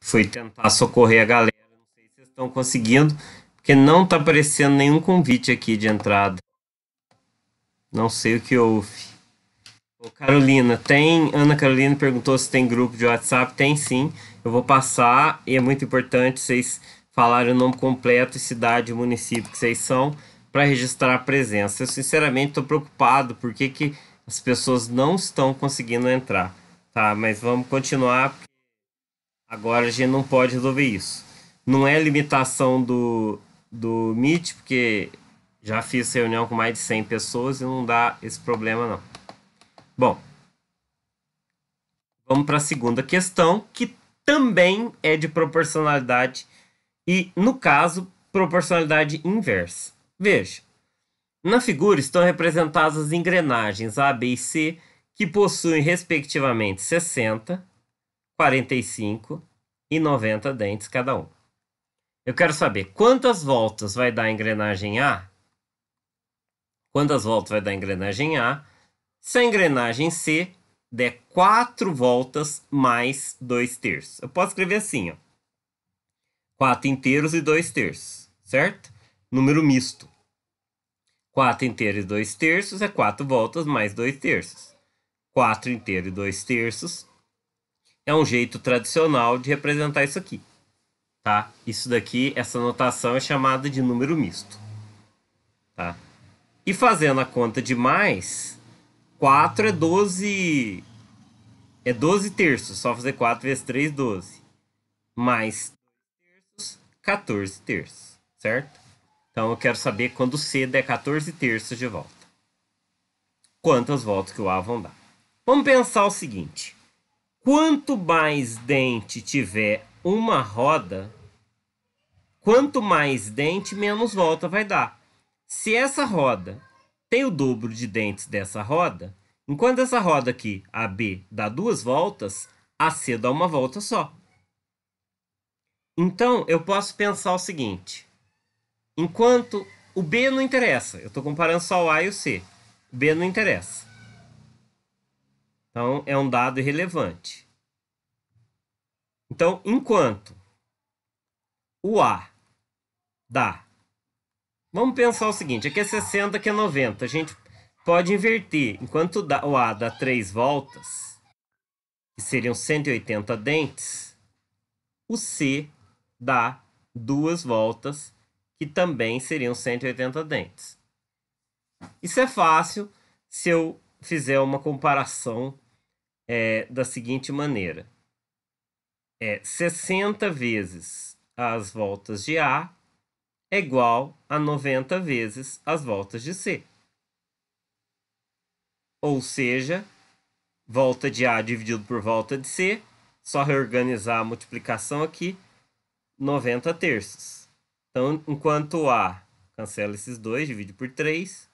foi tentar socorrer a galera. Não sei se vocês estão conseguindo, porque não tá aparecendo nenhum convite aqui de entrada. Não sei o que houve. Ô, Carolina, tem. Ana Carolina perguntou se tem grupo de WhatsApp. Tem sim. Eu vou passar e é muito importante vocês falarem o nome completo e cidade e município que vocês são para registrar a presença. Eu sinceramente estou preocupado porque que as pessoas não estão conseguindo entrar. Tá, mas vamos continuar. Agora a gente não pode resolver isso. Não é limitação do, do Meet, porque já fiz reunião com mais de 100 pessoas e não dá esse problema, não. Bom, vamos para a segunda questão, que também é de proporcionalidade e, no caso, proporcionalidade inversa. Veja, na figura estão representadas as engrenagens A, B e C, que possuem, respectivamente, 60, 45 e 90 dentes cada um. Eu quero saber quantas voltas vai dar a engrenagem A? Quantas voltas vai dar a engrenagem A? Se a engrenagem C der 4 voltas mais 2 terços. Eu posso escrever assim, ó. 4 inteiros e 2 terços, certo? Número misto. 4 inteiros e 2 terços é 4 voltas mais 2 terços. 4 inteiros e 2 terços é um jeito tradicional de representar isso aqui. Tá? Isso daqui, essa notação é chamada de número misto. Tá? E fazendo a conta de mais, 4 é 12 é 12 terços, só fazer 4 vezes 3, 12. Mais 14 terços, certo? Então eu quero saber quando C der 14 terços de volta. Quantas voltas que o A vão dar. Vamos pensar o seguinte quanto mais dente tiver uma roda, quanto mais dente, menos volta vai dar. Se essa roda tem o dobro de dentes dessa roda, enquanto essa roda aqui, a B, dá duas voltas, a C dá uma volta só. Então, eu posso pensar o seguinte. Enquanto o B não interessa, eu estou comparando só o A e o C. O B não interessa. Então, é um dado irrelevante. Então, enquanto o A dá. Vamos pensar o seguinte: aqui é 60, aqui é 90. A gente pode inverter. Enquanto o A dá 3 voltas, que seriam 180 dentes, o C dá duas voltas, que também seriam 180 dentes. Isso é fácil se eu fizer uma comparação é, da seguinte maneira: é 60 vezes as voltas de A é igual a 90 vezes as voltas de C. Ou seja, volta de A dividido por volta de C, só reorganizar a multiplicação aqui, 90 terços. Então, enquanto A cancela esses dois, divide por 3.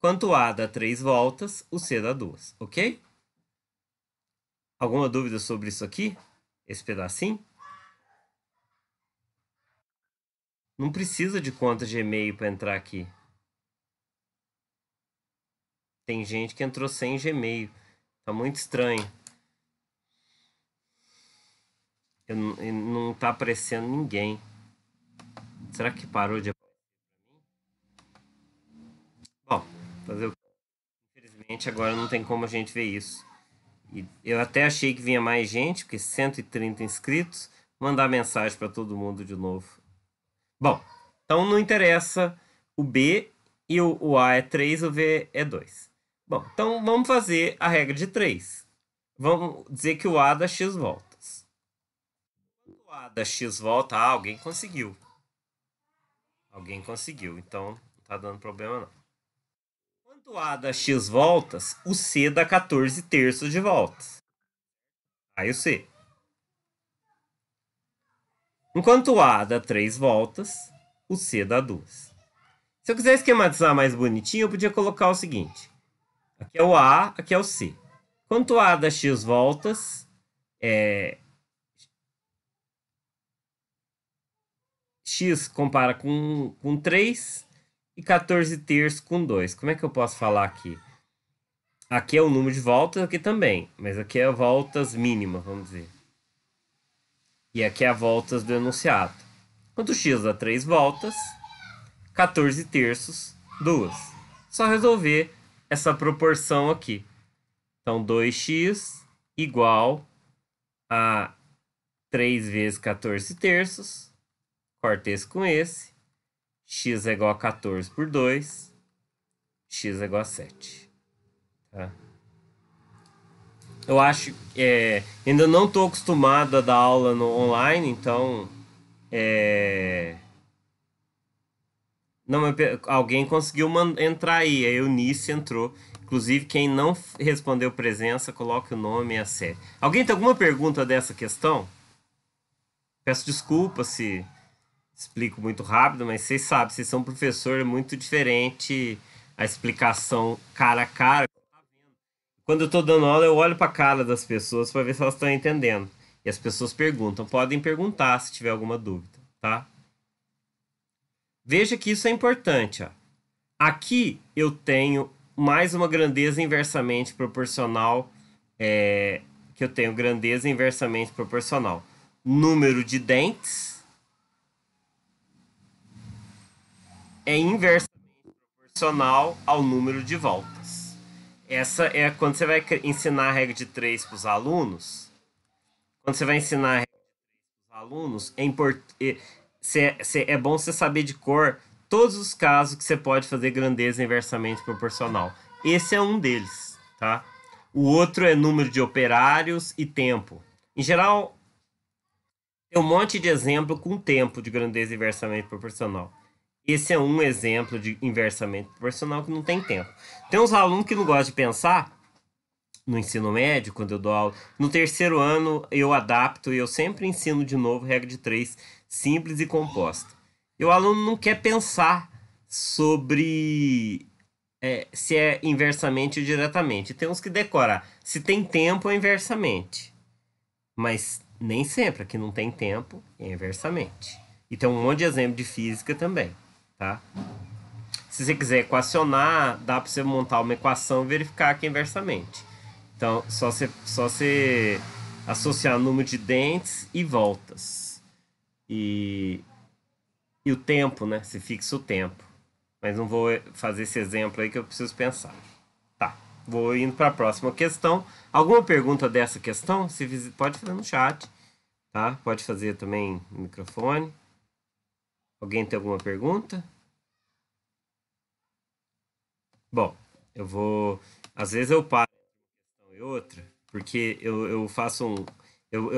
Quanto A dá 3 voltas, o C dá 2, ok? Alguma dúvida sobre isso aqui? Esse pedacinho? Não precisa de conta de e-mail para entrar aqui. Tem gente que entrou sem Gmail. Tá muito estranho. Eu, eu não tá aparecendo ninguém. Será que parou de aparecer Bom, fazer o Infelizmente agora não tem como a gente ver isso eu até achei que vinha mais gente, porque 130 inscritos. Mandar mensagem para todo mundo de novo. Bom, então não interessa o B e o, o A é 3, o V é 2. Bom, então vamos fazer a regra de 3. Vamos dizer que o A dá x voltas. O A dá x volta, ah, alguém conseguiu. Alguém conseguiu, então não tá dando problema não. Efetuada x voltas, o C dá 14 terços de voltas. Aí o C. Enquanto A dá 3 voltas, o C dá 2. Se eu quiser esquematizar mais bonitinho, eu podia colocar o seguinte. Aqui é o A, aqui é o C. Quanto A dá X voltas, é... X compara com, com 3, e 14 terços com 2. Como é que eu posso falar aqui? Aqui é o número de voltas, aqui também, mas aqui é voltas mínima, vamos dizer. E aqui é a voltas do enunciado. Quanto x dá 3 voltas, 14 terços, 2. Só resolver essa proporção aqui. Então, 2x igual a 3 vezes 14 terços, corta esse com esse, x é igual a 14 por 2, x é igual a 7. Tá? Eu acho que é, ainda não estou acostumado a dar aula no online, então é, não, alguém conseguiu entrar aí, a Eunice entrou. Inclusive, quem não respondeu presença, coloque o nome e a série. Alguém tem alguma pergunta dessa questão? Peço desculpa se explico muito rápido, mas vocês sabem, vocês são professor, é muito diferente a explicação cara a cara. Quando eu estou dando aula, eu olho para a cara das pessoas para ver se elas estão entendendo. E as pessoas perguntam, podem perguntar se tiver alguma dúvida, tá? Veja que isso é importante, ó. Aqui eu tenho mais uma grandeza inversamente proporcional, é, que eu tenho grandeza inversamente proporcional. Número de dentes é inversamente proporcional ao número de voltas. Essa é quando você vai ensinar a regra de 3 para os alunos. Quando você vai ensinar a regra de 3 para os alunos, é, import... É, cê, cê, é bom você saber de cor todos os casos que você pode fazer grandeza inversamente proporcional. Esse é um deles, tá? O outro é número de operários e tempo. Em geral, tem um monte de exemplo com tempo de grandeza inversamente proporcional. Esse é um exemplo de inversamento proporcional que não tem tempo. Tem uns alunos que não gostam de pensar no ensino médio, quando eu dou aula. No terceiro ano, eu adapto e eu sempre ensino de novo regra de três simples e composta. E o aluno não quer pensar sobre é, se é inversamente ou diretamente. Tem uns que decoram. Ah, se tem tempo, é inversamente. Mas nem sempre. Aqui não tem tempo, é inversamente. E tem um monte de exemplo de física também tá? Se você quiser equacionar, dá para você montar uma equação e verificar aqui inversamente. Então, só você, só você associar número de dentes e voltas. E, e o tempo, né? Se fixa o tempo. Mas não vou fazer esse exemplo aí que eu preciso pensar. Tá, vou indo para a próxima questão. Alguma pergunta dessa questão? Se, pode fazer no chat, tá? Pode fazer também no microfone. Alguém tem alguma pergunta? Bom, eu vou. Às vezes eu paro e outra, porque eu, eu faço um. Eu, eu